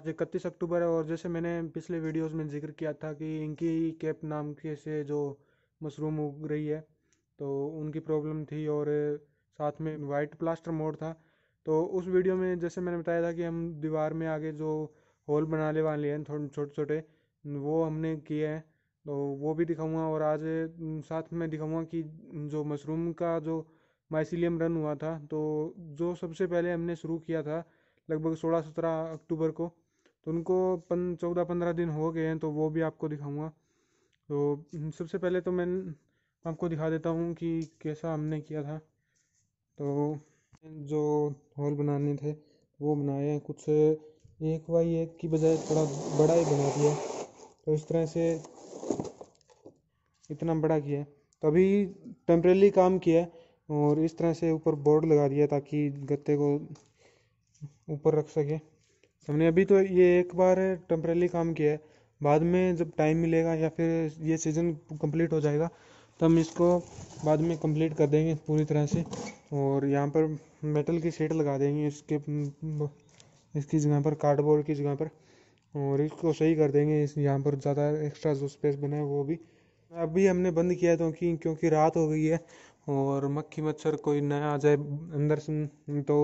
आज इकतीस अक्टूबर है और जैसे मैंने पिछले वीडियोस में जिक्र किया था कि इनकी कैप नाम के से जो मशरूम उग रही है तो उनकी प्रॉब्लम थी और साथ में वाइट प्लास्टर मोड था तो उस वीडियो में जैसे मैंने बताया था कि हम दीवार में आगे जो होल बनाने वाले हैं थोड़े छोटे छोटे वो हमने किए हैं तो वो भी दिखाऊंगा और आज साथ में दिखाऊंगा कि जो मशरूम का जो माइसिलियम रन हुआ था तो जो सबसे पहले हमने शुरू किया था लगभग सोलह सत्रह अक्टूबर को तो उनको पन चौदह पंद्रह दिन हो गए हैं तो वो भी आपको दिखाऊंगा तो सबसे पहले तो मैं आपको दिखा देता हूँ कि कैसा हमने किया था तो जो हॉल बनाने थे वो बनाए हैं कुछ एक वाई एक की बजाय थोड़ा बड़ा ही बना दिया तो इस तरह से इतना बड़ा किया तो अभी टेम्परेली काम किया और इस तरह से ऊपर बोर्ड लगा दिया ताकि गत्ते को ऊपर रख सके हमने अभी तो ये एक बार टेम्परेली काम किया है बाद में जब टाइम मिलेगा या फिर ये सीज़न कंप्लीट हो जाएगा तो हम इसको बाद में कंप्लीट कर देंगे पूरी तरह से और यहाँ पर मेटल की सीट लगा देंगे इसके इसकी जगह पर कार्डबोर्ड की जगह पर और इसको सही कर देंगे इस यहाँ पर ज़्यादा एक्स्ट्रा जो स्पेस बना है वो भी अभी हमने बंद किया तो कि क्योंकि रात हो गई है और मक्खी मच्छर कोई नया आ जाए अंदर से तो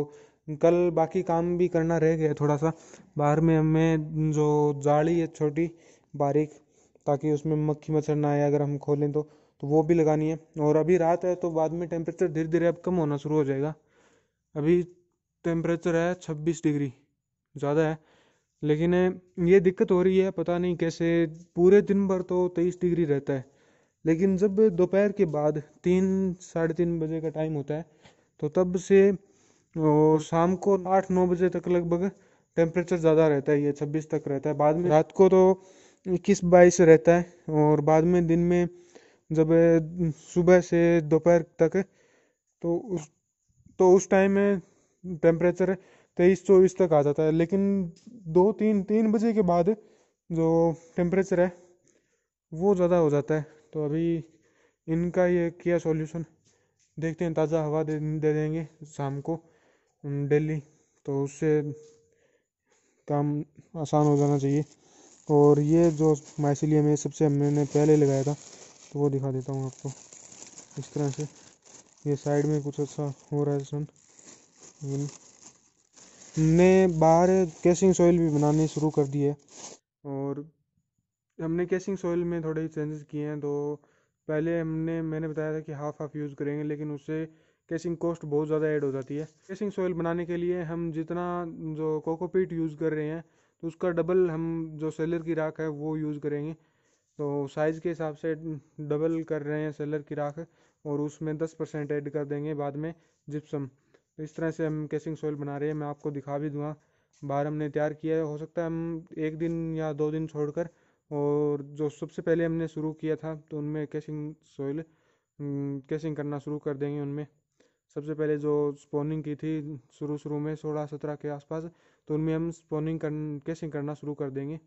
कल बाकी काम भी करना रह गया थोड़ा सा बाहर में हमें जो जाली है छोटी बारीक ताकि उसमें मक्खी मच्छर ना आए अगर हम खोलें तो तो वो भी लगानी है और अभी रात है तो बाद में टेम्परेचर धीरे धीरे अब कम होना शुरू हो जाएगा अभी टेम्परेचर है छब्बीस डिग्री ज़्यादा है लेकिन ये दिक्कत हो रही है पता नहीं कैसे पूरे दिन भर तो तेईस डिग्री रहता है लेकिन जब दोपहर के बाद तीन साढ़े तीन बजे का टाइम होता है तो तब से और शाम को आठ नौ बजे तक लगभग टेम्परेचर ज़्यादा रहता है ये छब्बीस तक रहता है बाद में रात को तो इक्कीस बाईस रहता है और बाद में दिन में जब सुबह से दोपहर तक तो उस तो उस टाइम में टेम्परेचर तेईस चौबीस तक आ जाता है लेकिन दो तीन तीन बजे के बाद जो टेम्परेचर है वो ज़्यादा हो जाता है तो अभी इनका ये किया सॉल्यूशन देखते हैं ताज़ा हवा दे, दे देंगे शाम को डेली तो उससे काम आसान हो जाना चाहिए और ये जो माइसिलियम में सबसे मैंने पहले लगाया था तो वो दिखा देता हूँ आपको इस तरह से ये साइड में कुछ अच्छा हो रहा है सन हमने बाहर कैसिंग सॉइल भी बनानी शुरू कर दिए और हमने कैसिंग सॉइल में थोड़े चेंजेस किए हैं तो पहले हमने मैंने बताया था कि हाफ हाफ यूज़ करेंगे लेकिन उससे केसिंग कॉस्ट बहुत ज़्यादा ऐड हो जाती है केसिंग सॉइल बनाने के लिए हम जितना जो कोकोपीट यूज़ कर रहे हैं तो उसका डबल हम जो सेलर की राख है वो यूज़ करेंगे तो साइज़ के हिसाब से डबल कर रहे हैं सेलर की राख और उसमें दस परसेंट ऐड कर देंगे बाद में जिप्सम तो इस तरह से हम केसिंग सॉइल बना रहे हैं मैं आपको दिखा भी दूँगा बाहर हमने तैयार किया है हो सकता है हम एक दिन या दो दिन छोड़कर और जो सबसे पहले हमने शुरू किया था तो उनमें केसिंग सॉइल केसिंग करना शुरू कर देंगे उनमें सबसे पहले जो स्पोनिंग की थी शुरू शुरू में सोलह सत्रह के आसपास तो उनमें हम स्पोनिंग कर, कैसे करना शुरू कर देंगे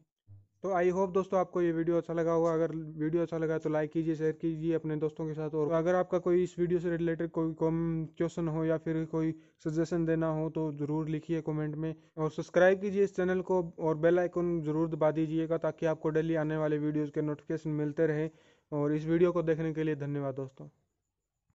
तो आई होप दोस्तों आपको ये वीडियो अच्छा लगा होगा अगर वीडियो अच्छा लगा तो लाइक कीजिए शेयर कीजिए अपने दोस्तों के साथ और अगर आपका कोई इस वीडियो से रिलेटेड कोई क्वेश्चन हो या फिर कोई सजेशन देना हो तो ज़रूर लिखिए कमेंट में और सब्सक्राइब कीजिए इस चैनल को और बेल आइकन ज़रूर दबा दीजिएगा ताकि आपको डेली आने वाले वीडियोज़ के नोटिफिकेशन मिलते रहे और इस वीडियो को देखने के लिए धन्यवाद दोस्तों